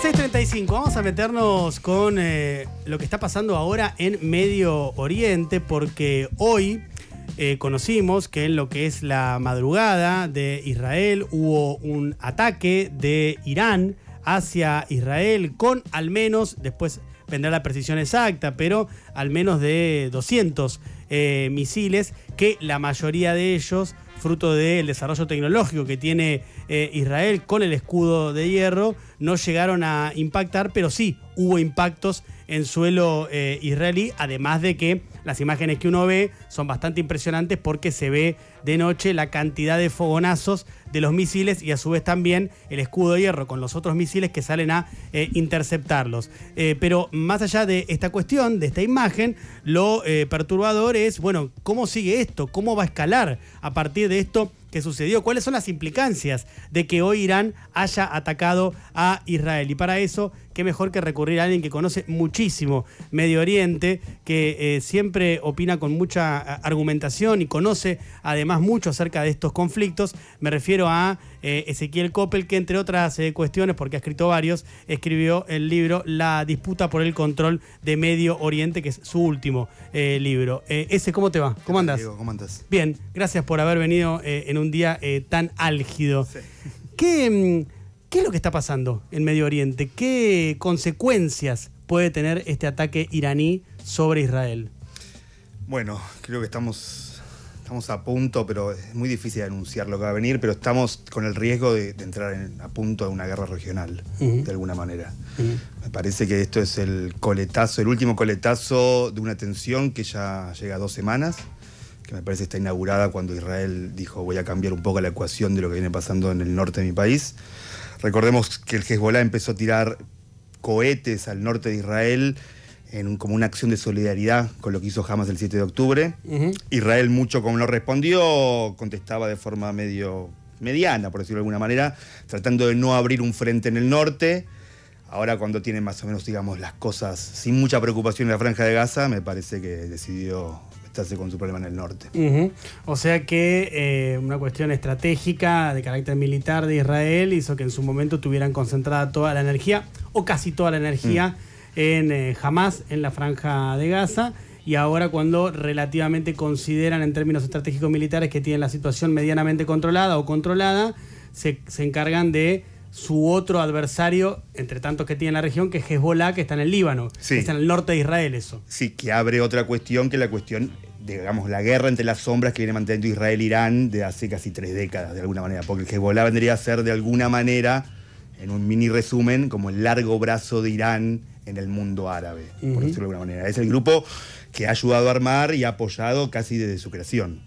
6.35, vamos a meternos con eh, lo que está pasando ahora en Medio Oriente, porque hoy eh, conocimos que en lo que es la madrugada de Israel hubo un ataque de Irán hacia Israel con al menos, después vendrá la precisión exacta, pero al menos de 200 eh, misiles, que la mayoría de ellos, fruto del desarrollo tecnológico que tiene eh, Israel con el escudo de hierro, no llegaron a impactar, pero sí hubo impactos en suelo eh, israelí, además de que las imágenes que uno ve son bastante impresionantes porque se ve de noche la cantidad de fogonazos de los misiles y a su vez también el escudo de hierro con los otros misiles que salen a eh, interceptarlos. pero más allá de esta cuestión, de esta imagen, lo perturbador es, bueno, ¿cómo sigue esto? ¿Cómo va a escalar a partir de esto? ¿Qué sucedió, cuáles son las implicancias de que hoy Irán haya atacado a Israel. Y para eso qué mejor que recurrir a alguien que conoce muchísimo Medio Oriente, que eh, siempre opina con mucha eh, argumentación y conoce además mucho acerca de estos conflictos. Me refiero a eh, Ezequiel Coppel, que entre otras cuestiones, porque ha escrito varios, escribió el libro La disputa por el control de Medio Oriente, que es su último libro. ese, ¿cómo te va? ¿Cómo andas? Bien, gracias por haber venido en un día tan álgido. ¿Qué... Mm, ¿Qué es lo que está pasando en Medio Oriente? ¿Qué consecuencias puede tener este ataque iraní sobre Israel? Bueno, creo que estamos, estamos a punto, pero es muy difícil anunciar lo que va a venir, pero estamos con el riesgo de, entrar a punto de una guerra regional, de alguna manera. Me parece que esto es el coletazo, el último coletazo de una tensión que ya llega dos semanas que me parece está inaugurada cuando Israel dijo voy a cambiar un poco la ecuación de lo que viene pasando en el norte de mi país. Recordemos que el Hezbollah empezó a tirar cohetes al norte de Israel en como una acción de solidaridad con lo que hizo Hamas el 7 de octubre. Israel mucho como no respondió, contestaba de forma medio mediana, por decirlo de alguna manera, tratando de no abrir un frente en el norte. Ahora cuando tiene más o menos, digamos, las cosas sin mucha preocupación en la franja de Gaza, me parece que decidió con su problema en el norte. O sea que eh, una cuestión estratégica de carácter militar de Israel hizo que en su momento tuvieran concentrada toda la energía, o casi toda la energía, mm. en jamás eh, Hamas, en la franja de Gaza. Y ahora cuando relativamente consideran en términos estratégicos militares que tienen la situación medianamente controlada o controlada, se, encargan de su otro adversario, entre tantos que tiene la región, que es Hezbollah, que está en el Líbano, que está en el norte de Israel, eso. Sí, que abre otra cuestión, que la cuestión digamos, la guerra entre las sombras que viene manteniendo Israel-Irán e de hace casi tres décadas, de alguna manera, porque Hezbollah vendría a ser, de alguna manera, en un mini resumen, como el largo brazo de Irán en el mundo árabe, por decirlo de alguna manera. Es el grupo que ha ayudado a armar y ha apoyado casi desde su creación.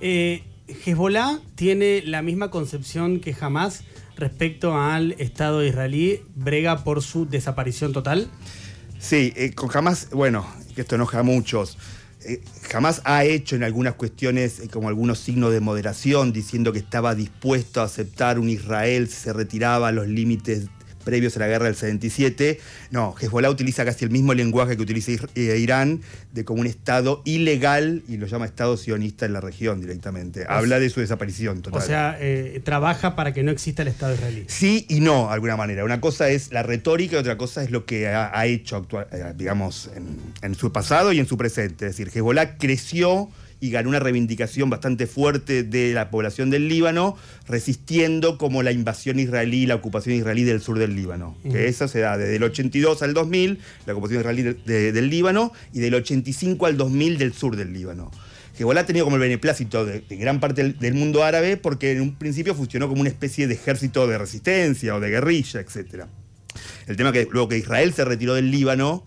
Eh, Hezbollah tiene la misma concepción que jamás respecto al Estado israelí, brega por su desaparición total. Sí, eh, con jamás, bueno, que esto enoja a muchos eh, jamás ha hecho en algunas cuestiones eh, como algunos signos de moderación, diciendo que estaba dispuesto a aceptar un Israel si se retiraba a los límites previos a la guerra del 77. No, Hezbollah utiliza casi el mismo lenguaje que utiliza eh, Irán, de como un Estado ilegal, y lo llama Estado sionista en la región directamente. Habla de su desaparición total. O sea, eh, trabaja para que no exista el Estado israelí. Sí y no, de alguna manera. Una cosa es la retórica y otra cosa es lo que ha, hecho, eh, digamos, en, en su pasado y en su presente. Es decir, Hezbollah creció y ganó una reivindicación bastante fuerte de la población del Líbano, resistiendo como la invasión israelí, la ocupación israelí del sur del Líbano. Que esa se da desde el 82 al 2000, la ocupación israelí del Líbano, y del 85 al 2000 del sur del Líbano. Hezbollah ha tenido como el beneplácito de, gran parte del, mundo árabe porque en un principio funcionó como una especie de ejército de resistencia o de guerrilla, etc. El tema que luego que Israel se retiró del Líbano,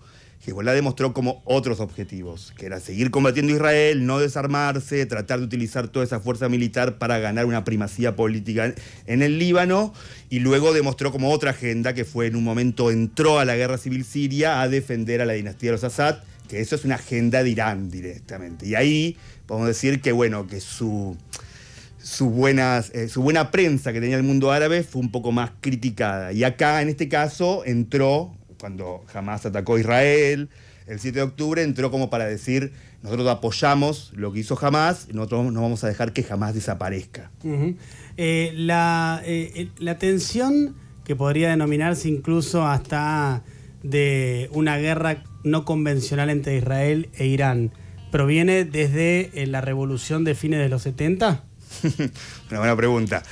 la demostró como otros objetivos, que era seguir combatiendo Israel, no desarmarse, tratar de utilizar toda esa fuerza militar para ganar una primacía política en el Líbano, y luego demostró como otra agenda que fue en un momento entró a la guerra civil siria a defender a la dinastía de los Assad, que eso es una agenda de Irán directamente. Y ahí podemos decir que, bueno, que su... Su, buenas, eh, su buena prensa que tenía el mundo árabe fue un poco más criticada. Y acá, en este caso, entró cuando jamás atacó Israel, el 7 de octubre entró como para decir, nosotros apoyamos lo que hizo jamás, nosotros no vamos a dejar que jamás desaparezca. Eh, eh, eh, la, tensión que podría denominarse incluso hasta de una guerra no convencional entre Israel e Irán, ¿proviene desde la revolución de fines de los 70? una buena pregunta.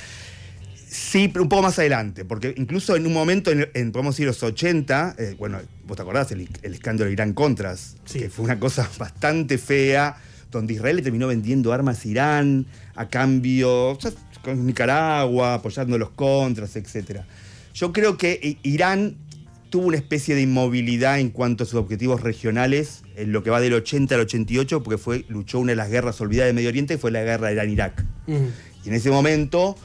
Sí, pero un poco más adelante, porque incluso en un momento, en, podemos decir los 80, eh, bueno, vos te acordás el, escándalo de Irán Contras, sí. que fue una cosa bastante fea, donde Israel terminó vendiendo armas a Irán a cambio, con Nicaragua, apoyando los Contras, etc. Yo creo que Irán tuvo una especie de inmovilidad en cuanto a sus objetivos regionales en lo que va del 80 al 88, porque fue, luchó una de las guerras olvidadas de Medio Oriente, que fue la guerra de Irán-Irak. Y en ese momento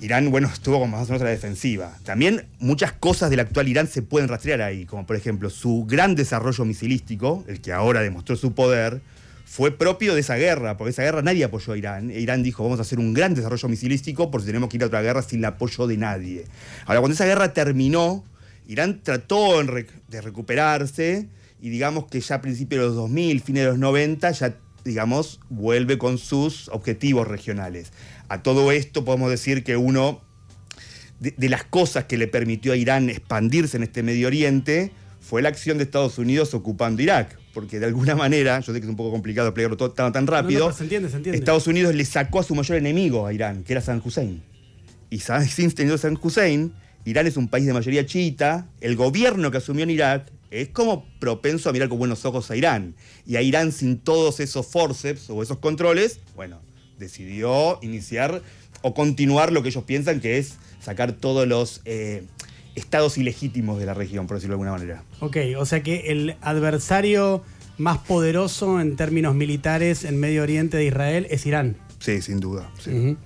Irán, bueno, estuvo como más o menos defensiva. También muchas cosas del actual Irán se pueden rastrear ahí, como por ejemplo su gran desarrollo misilístico, el que ahora demostró su poder, fue propio de esa guerra, porque esa guerra nadie apoyó a Irán. E Irán dijo, vamos a hacer un gran desarrollo misilístico porque tenemos que ir a otra guerra sin el apoyo de nadie. Ahora, cuando esa guerra terminó, Irán trató de recuperarse y digamos que ya a principios de los 2000, fines de los 90, ya digamos, vuelve con sus objetivos regionales. A todo esto podemos decir que uno de, las cosas que le permitió a Irán expandirse en este Medio Oriente fue la acción de Estados Unidos ocupando Irak porque de alguna manera, yo sé que es un poco complicado explicarlo todo tan, rápido, Estados Unidos le sacó a su mayor enemigo a Irán, que era San Hussein. Y sin tener San Hussein, Irán es un país de mayoría chiita, el gobierno que asumió en Irak es como propenso a mirar con buenos ojos a Irán. Y a Irán sin todos esos forceps o esos controles, bueno, decidió iniciar o continuar lo que ellos piensan que es sacar todos los eh, estados ilegítimos de la región, por decirlo de alguna manera. Ok, o sea que el adversario más poderoso en términos militares en Medio Oriente de Israel es Irán. Sí, sin duda.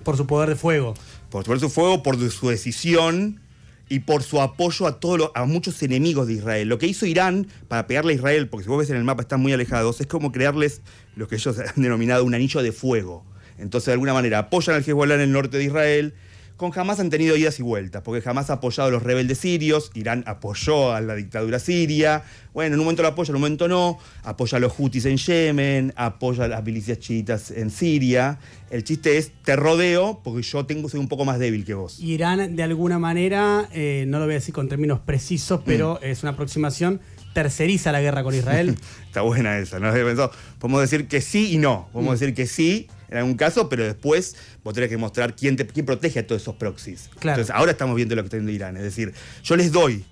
Por su poder de fuego. Por su poder de fuego, por su decisión y por su apoyo a, todos a muchos enemigos de Israel. Lo que hizo Irán para pegarle a Israel, porque si vos ves en el mapa están muy alejados, es como crearles lo que ellos han denominado un anillo de fuego. Entonces, de alguna manera, apoyan al Hezbollah en el norte de Israel, con jamás han tenido idas y vueltas, porque jamás ha apoyado a los rebeldes sirios, Irán apoyó a la dictadura siria, bueno, en un momento lo apoya, en un momento no, apoya a los hutis en Yemen, apoya a las milicias chiitas en Siria. El chiste es, te rodeo porque yo tengo, soy un poco más débil que vos. Irán, de alguna manera, eh, no lo voy a decir con términos precisos, pero mm. es una aproximación terceriza la guerra con Israel. Está buena esa, no Podemos decir que sí y no. Podemos mm. decir que sí en algún caso, pero después vos tenés que mostrar quién, protege a todos esos proxies. Entonces, ahora estamos viendo lo que está haciendo Irán. Es decir, yo les doy,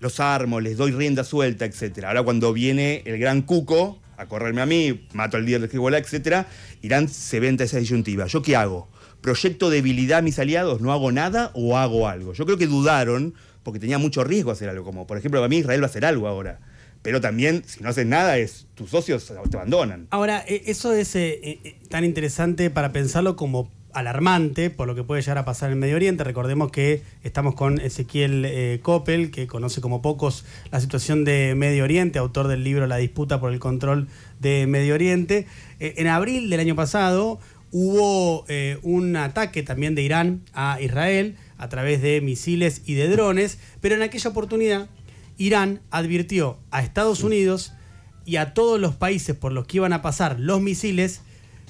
los armos, les doy rienda suelta, etc. Ahora, cuando viene el gran cuco a correrme a mí, mato al líder de Hezbollah, etc., Irán se venta esa disyuntiva. ¿Yo qué hago? ¿Proyecto debilidad a mis aliados? ¿No hago nada o hago algo? Yo creo que dudaron porque tenía mucho riesgo hacer algo, como por ejemplo para mí Israel va a hacer algo ahora. Pero también, si no haces nada, es tus socios te abandonan. Ahora, e, eso es eh, eh, tan interesante para pensarlo como alarmante por lo que puede llegar a pasar en Medio Oriente. Recordemos que estamos con Ezequiel eh, Koppel Coppel, que conoce como pocos la situación de Medio Oriente, autor del libro La disputa por el control de Medio Oriente. en abril del año pasado hubo un ataque también de Irán a Israel a través de misiles y de drones, pero en aquella oportunidad Irán advirtió a Estados Unidos y a todos los países por los que iban a pasar los misiles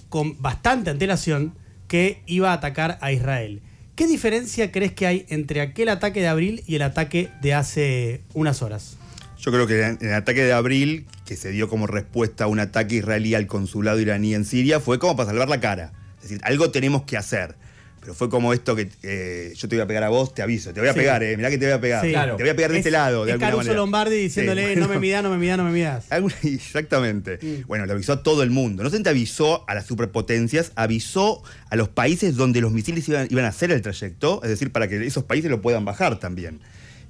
con bastante antelación que iba a atacar a Israel. ¿Qué diferencia crees que hay entre aquel ataque de abril y el ataque de hace unas horas? Yo creo que el ataque de abril, que se dio como respuesta a un ataque israelí al consulado iraní en Siria, fue como para salvar la cara. Es decir, algo tenemos que hacer. Pero fue como esto que yo te voy a pegar a vos, te aviso, te voy a pegar, eh, mirá que te voy a pegar. Te voy a pegar de este lado, de es Caruso Lombardi diciéndole, no me midas, no me midas, no me midas. Exactamente. Bueno, le avisó a todo el mundo. No te avisó a las superpotencias, avisó a los países donde los misiles iban, a hacer el trayecto, es decir, para que esos países lo puedan bajar también.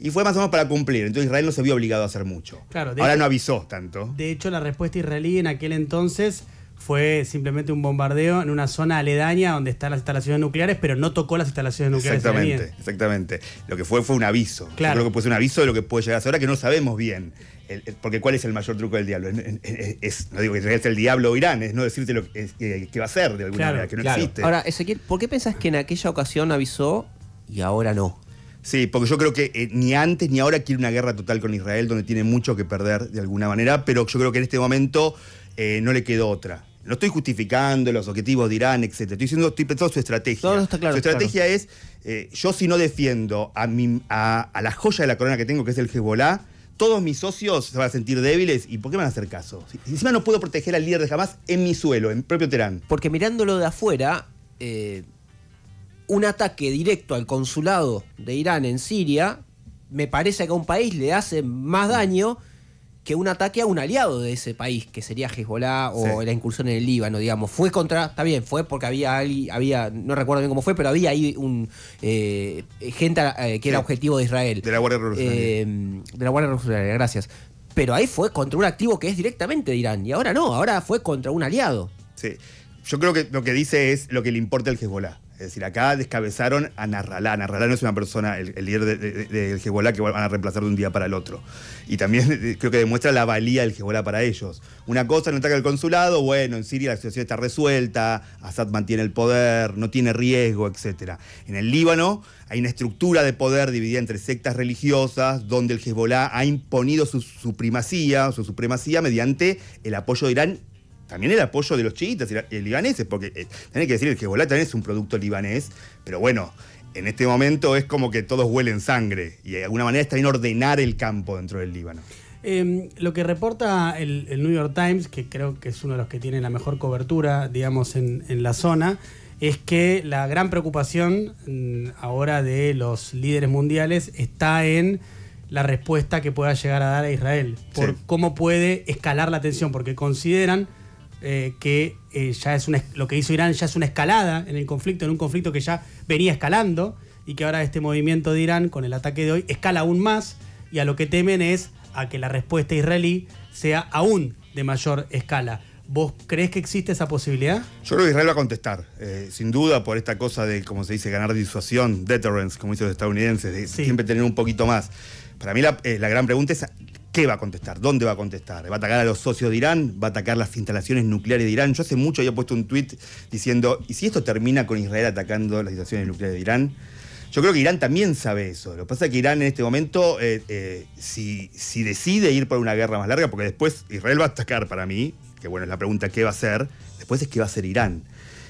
Y fue más o menos para cumplir. Entonces Israel no se vio obligado a hacer mucho. Ahora no avisó tanto. De hecho, la respuesta israelí en aquel entonces fue simplemente un bombardeo en una zona aledaña donde están las instalaciones nucleares, pero no tocó las instalaciones nucleares. Exactamente, exactamente. Lo que fue fue un aviso. Claro. Yo creo que fue un aviso de lo que puede llegar a ahora, que no sabemos bien. porque ¿cuál es el mayor truco del diablo? no digo que sea el diablo o Irán, es no decirte lo que, va a ser de alguna manera, que no existe. Ahora, Ezequiel, ¿por qué pensás que en aquella ocasión avisó y ahora no? Sí, porque yo creo que eh, ni antes ni ahora quiere una guerra total con Israel, donde tiene mucho que perder de alguna manera, pero yo creo que en este momento eh, no le quedó otra. No estoy justificando los objetivos de Irán, etc. Estoy diciendo, estoy pensando su estrategia. su estrategia es, eh, yo si no defiendo a, mi, a, la joya de la corona que tengo, que es el Hezbollah, todos mis socios se van a sentir débiles y ¿por qué van a hacer caso? encima no puedo proteger al líder de jamás en mi suelo, en propio Teherán. Porque mirándolo de afuera, eh, un ataque directo al consulado de Irán en Siria, me parece que a un país le hace más daño que un ataque a un aliado de ese país, que sería Hezbollah o la incursión en el Líbano, digamos. Fue contra, está bien, fue porque había, alguien, había no recuerdo bien cómo fue, pero había ahí un eh, gente eh, que era objetivo de Israel. De la Guardia Revolucionaria. Em, de la Guardia Revolucionaria, gracias. Pero ahí fue contra un activo que es directamente de Irán, y ahora no, ahora fue contra un aliado. Sí. Yo creo que lo que dice es lo que le importa al Hezbollah. Es decir, acá descabezaron a Narralá. Narralá no es una persona, el, líder del de, que van a reemplazar de un día para el otro. Y también eh, creo que demuestra la valía del Hezbollah para ellos. Una cosa, no ataque el consulado, bueno, en Siria la situación está resuelta, Assad mantiene el poder, no tiene riesgo, etc. En el Líbano hay una estructura de poder dividida entre sectas religiosas, donde el Hezbollah ha imponido su supremacía, su supremacía mediante el apoyo de Irán también el apoyo de los chiitas y libaneses, porque eh, tenés que decir que Hezbollah también es un producto libanés, pero bueno, en este momento es como que todos huelen sangre y de alguna manera está en ordenar el campo dentro del Líbano. Em, lo que reporta el, New York Times, que creo que es uno de los que tiene la mejor cobertura, digamos, en, la zona, es que la gran preocupación mm, ahora de los líderes mundiales está en la respuesta que pueda llegar a dar a Israel, por cómo puede escalar la tensión, porque consideran eh, que eh, ya es una, lo que hizo Irán ya es una escalada en el conflicto, en un conflicto que ya venía escalando y que ahora este movimiento de Irán con el ataque de hoy escala aún más y a lo que temen es a que la respuesta israelí sea aún de mayor escala. ¿Vos crees que existe esa posibilidad? Yo creo que Israel va a contestar, eh, sin duda, por esta cosa de, como se dice, ganar disuasión, deterrence, como dicen los estadounidenses, de siempre tener un poquito más. Para mí la, gran pregunta es ¿Qué va a contestar? ¿Dónde va a contestar? ¿Va a atacar a los socios de Irán? ¿Va a atacar las instalaciones nucleares de Irán? Yo hace mucho había puesto un tuit diciendo, ¿y si esto termina con Israel atacando las instalaciones nucleares de Irán? Yo creo que Irán también sabe eso. Lo que pasa es que Irán en este momento, eh, eh, si, decide ir por una guerra más larga, porque después Israel va a atacar para mí, que bueno, es la pregunta qué va a hacer, después es qué va a hacer Irán.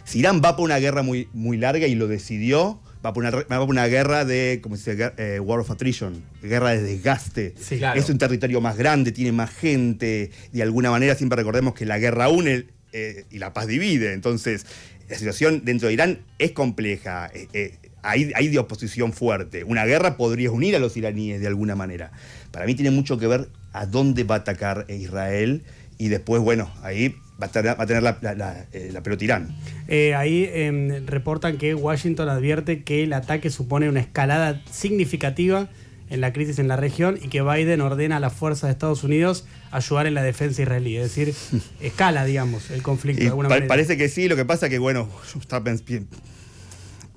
Si Irán va por una guerra muy larga y lo decidió, va por una, va una guerra de, como se dice, eh, War of Attrition, guerra de desgaste. Es un territorio más grande, tiene más gente. De alguna manera siempre recordemos que la guerra une eh, y la paz divide. Entonces, la situación dentro de Irán es compleja. Eh, hay, hay de oposición fuerte. Una guerra podría unir a los iraníes de alguna manera. Para mí tiene mucho que ver a dónde va a atacar Israel y después, bueno, ahí va a tener, la, eh, pelotirán. Eh, ahí em, reportan que Washington advierte que el ataque supone una escalada significativa en la crisis en la región y que Biden ordena a las fuerzas de Estados Unidos ayudar en la defensa israelí. Es decir, escala, digamos, el conflicto. De alguna manera. Parece que sí, lo que pasa que, bueno, yo estaba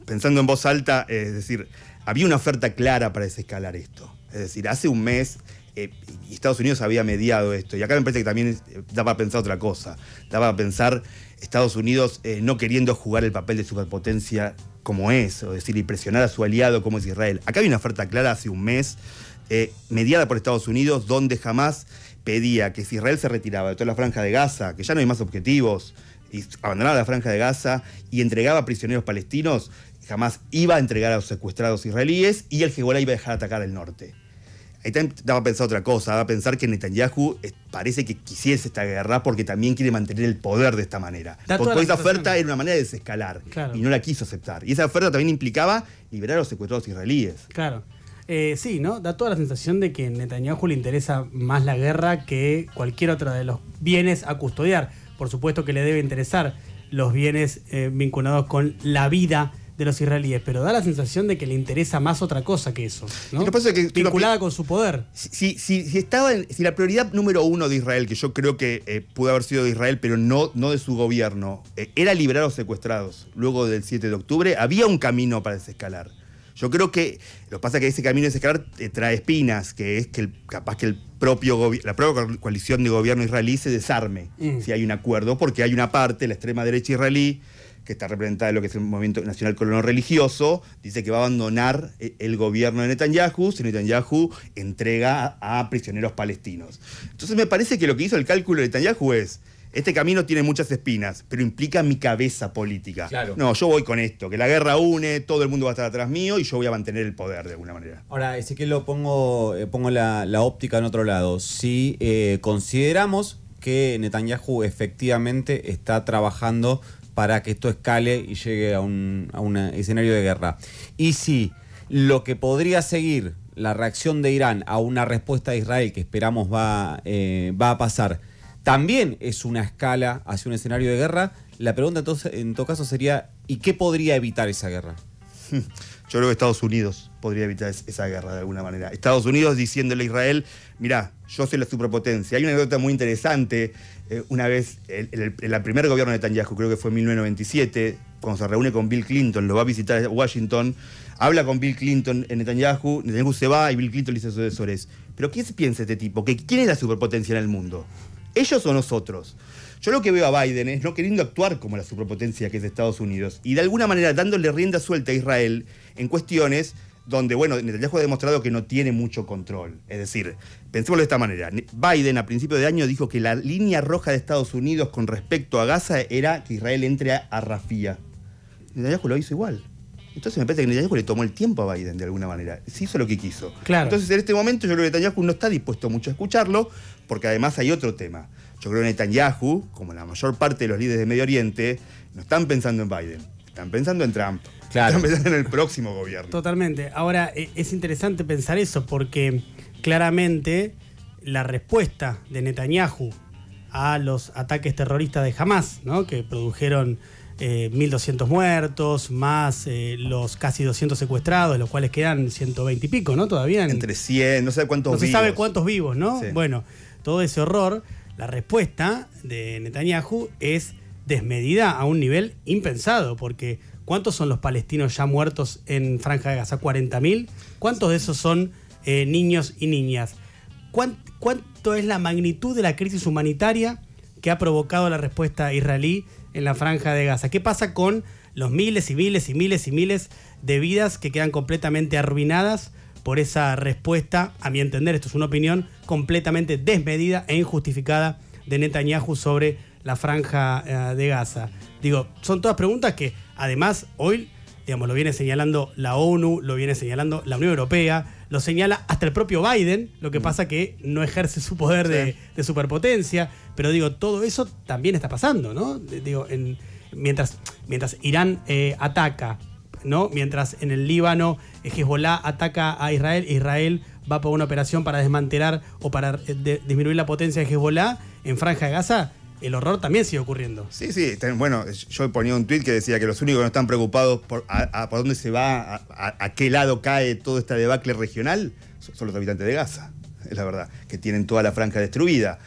pensando en voz alta, eh, es decir, había una oferta clara para desescalar esto. Es decir, hace un mes eh, y Estados Unidos había mediado esto. Y acá me parece que también eh, daba a pensar otra cosa. daba a pensar Estados Unidos eh, no queriendo jugar el papel de superpotencia como es, o decir, y presionar a su aliado como es Israel. Acá hay una oferta clara hace un mes, mediada por Estados Unidos, donde jamás pedía que si Israel se retiraba de toda la franja de Gaza, que ya no hay más objetivos, y abandonaba la franja de Gaza y entregaba prisioneros palestinos, jamás iba a entregar a los secuestrados israelíes y el Hezbollah iba a dejar atacar el norte. Ahí también a pensar otra cosa, va a pensar que Netanyahu eh, parece que quisiese esta guerra porque también quiere mantener el poder de esta manera. porque esa oferta era una manera de desescalar y no la quiso aceptar. Y esa oferta también implicaba liberar a los secuestrados israelíes. Claro. Eh, sí, ¿no? Da toda la sensación de que Netanyahu le interesa más la guerra que cualquier otra de los bienes a custodiar. Por supuesto que le debe interesar los bienes eh, vinculados con la vida de los israelíes, pero da la sensación de que le interesa más otra cosa que eso, ¿no? que, Vinculada con su poder. Si, estaba si la prioridad número uno de Israel, que yo creo que eh, pudo haber sido de Israel, pero no, no de su gobierno, eh, era liberar a los secuestrados luego del 7 de octubre, había un camino para desescalar. Yo creo que lo que pasa es que ese camino de desescalar eh, trae espinas, que es que capaz que el propio la propia coalición de gobierno israelí se desarme mm. si hay un acuerdo, porque hay una parte, la extrema derecha israelí, que está representada en lo que es el Movimiento Nacional Colono Religioso, dice que va a abandonar eh, el gobierno de Netanyahu si Netanyahu entrega a prisioneros palestinos. Entonces me parece que lo que hizo el cálculo de Netanyahu es, este camino tiene muchas espinas, pero implica mi cabeza política. No, yo voy con esto, que la guerra une, todo el mundo va a estar atrás mío y yo voy a mantener el poder de alguna manera. Ahora, que lo pongo, eh, pongo la, óptica en otro lado. Si eh, consideramos que Netanyahu efectivamente está trabajando para que esto escale y llegue a un, escenario de guerra. Y si lo que podría seguir la reacción de Irán a una respuesta de Israel que esperamos va, eh, va a pasar, también es una escala hacia un escenario de guerra, la pregunta entonces, en todo caso sería, ¿y qué podría evitar esa guerra? Yo creo que Estados Unidos podría evitar esa guerra de alguna manera. Estados Unidos diciéndole a Israel, mira, yo soy la superpotencia. Hay una anécdota muy interesante, eh, una vez, en el, primer gobierno de Netanyahu, creo que fue en 1997, cuando se reúne con Bill Clinton, lo va a visitar Washington, habla con Bill Clinton en eh, Netanyahu, Netanyahu se va y Bill Clinton le dice a sus asesores, pero ¿qué piensa este tipo? ¿Que, ¿Quién es la superpotencia en el mundo? ¿Ellos o nosotros? Yo lo que veo a Biden es no queriendo actuar como la superpotencia que es Estados Unidos y de alguna manera dándole rienda suelta a Israel en cuestiones donde, bueno, Netanyahu ha demostrado que no tiene mucho control. Es decir, pensémoslo de esta manera. Biden a principio de año dijo que la línea roja de Estados Unidos con respecto a Gaza era que Israel entre a, Rafía. Netanyahu lo hizo igual. Entonces me parece que Netanyahu le tomó el tiempo a Biden de alguna manera. Se hizo lo que quiso. Claro. Entonces en este momento yo creo que Netanyahu no está dispuesto mucho a escucharlo, porque además hay otro tema. Yo creo que Netanyahu, como la mayor parte de los líderes de Medio Oriente, no están pensando en Biden, están pensando en Trump. Claro. en el próximo gobierno. Totalmente. Ahora, e, es interesante pensar eso porque claramente la respuesta de Netanyahu a los ataques terroristas de Hamas, ¿no? que produjeron 1.200 eh, muertos, más eh, los casi 200 secuestrados, de los cuales quedan 120 y pico, ¿no? Todavía. Entre 100, no sé cuántos vivos. No se sabe cuántos vivos, ¿no? Bueno, todo ese horror, la respuesta de Netanyahu es desmedida a un nivel impensado, porque ¿Cuántos son los palestinos ya muertos en Franja de Gaza? ¿40.000? ¿Cuántos de esos son eh, niños y niñas? ¿Cuánto es la magnitud de la crisis humanitaria que ha provocado la respuesta israelí en la Franja de Gaza? ¿Qué pasa con los miles y miles y miles y miles de vidas que quedan completamente arruinadas por esa respuesta, a mi entender, esto es una opinión completamente desmedida e injustificada de Netanyahu sobre la franja eh, de Gaza. Digo, son todas preguntas que Además, hoy, digamos, lo viene señalando la ONU, lo viene señalando la Unión Europea, lo señala hasta el propio Biden, lo que mm. pasa que no ejerce su poder de, superpotencia, pero digo, todo eso también está pasando, ¿no? Digo, en, mientras, mientras Irán eh, ataca, ¿no? Mientras en el Líbano eh, Hezbollah ataca a Israel, Israel va por una operación para desmantelar o para eh, disminuir la potencia de Hezbollah en Franja de Gaza, el horror también sigue ocurriendo. Sí, sí. Bueno, yo he ponido un tuit que decía que los únicos que no están preocupados por, por dónde se va, a, qué lado cae toda esta debacle regional, son los habitantes de Gaza, es la verdad, que tienen toda la franja destruida.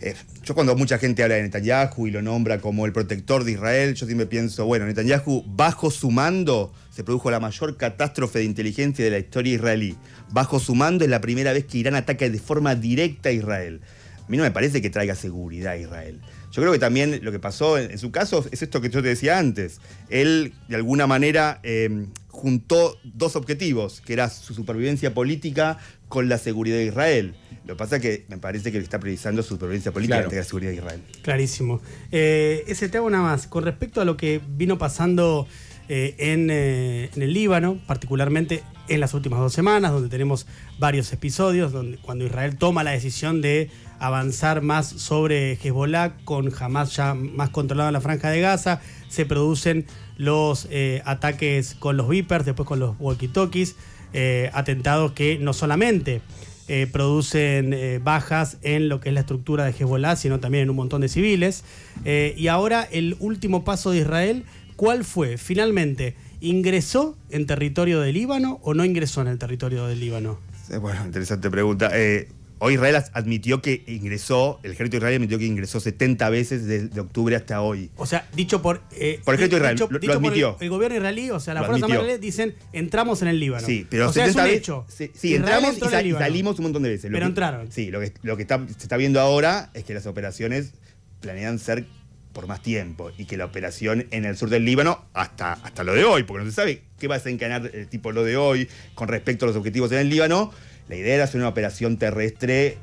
Eh, yo cuando mucha gente habla de Netanyahu y lo nombra como el protector de Israel, yo siempre pienso, bueno, Netanyahu bajo su mando se produjo la mayor catástrofe de inteligencia de la historia israelí. Bajo su mando es la primera vez que Irán ataca de forma directa a Israel. A mí no me parece que traiga seguridad a Israel. Yo creo que también lo que pasó en, su caso es esto que yo te decía antes. Él, de alguna manera, em, juntó dos objetivos, que era su supervivencia política con la seguridad de Israel. Lo que pasa es que me parece que está priorizando su supervivencia política ante la seguridad de Israel. Clarísimo. Eh, ese tema nada más. Con respecto a lo que vino pasando eh, eh, en el Líbano, particularmente en las últimas dos semanas, donde tenemos varios episodios, donde, cuando Israel toma la decisión de avanzar más sobre Hezbollah, con jamás ya más controlado la franja de Gaza, se producen los eh, ataques con los Vipers, después con los walkie-talkies, eh, atentados que no solamente eh, producen bajas en lo que es la estructura de Hezbollah, sino también en un montón de civiles. y ahora el último paso de Israel, ¿cuál fue? Finalmente, ¿ingresó en territorio del Líbano o no ingresó en el territorio del Líbano? Bueno, interesante pregunta. Eh, hoy Israel admitió que ingresó, el ejército israelí admitió que ingresó 70 veces desde octubre hasta hoy. O sea, dicho por... Eh, por el ejército israelí, lo, admitió. el, gobierno israelí, o sea, la fuerza israelí dicen, entramos en el Líbano. Sí, pero o sea, es un hecho. Sí, entramos y, salimos un montón de veces. pero entraron. Sí, lo que, lo que se está viendo ahora es que las operaciones planean ser por más tiempo y que la operación en el sur del Líbano hasta, hasta lo de hoy, porque no se sabe qué va a desencadenar el tipo lo de hoy con respecto a los objetivos en el Líbano. La idea era hacer una operación terrestre,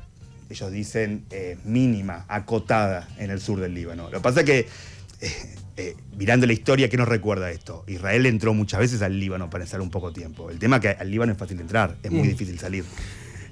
ellos dicen, eh, mínima, acotada en el sur del Líbano. Lo que pasa es que, eh, eh, mirando la historia, ¿qué nos recuerda esto? Israel entró muchas veces al Líbano para estar un poco tiempo. El tema es que al Líbano es fácil entrar, es muy mm. difícil salir.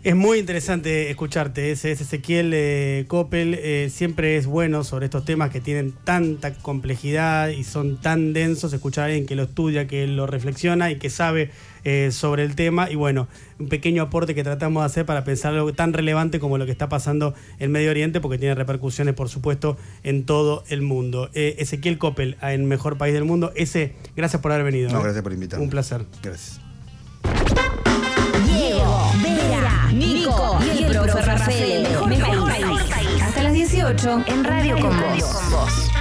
Es muy interesante escucharte, ese Ezequiel eh, Coppel, eh, siempre es bueno sobre estos temas que tienen tanta complejidad y son tan densos, escuchar a alguien que lo estudia, que lo reflexiona y que sabe eh, sobre el tema y bueno, un pequeño aporte que tratamos de hacer para pensar algo tan relevante como lo que está pasando en Medio Oriente porque tiene repercusiones por supuesto en todo el mundo. Ezequiel Coppel, en Mejor País del Mundo, ese, gracias por haber venido. No, gracias por invitarme. Un placer. Gracias. Nico y el, Rafael. Hasta las 18 en Radio, en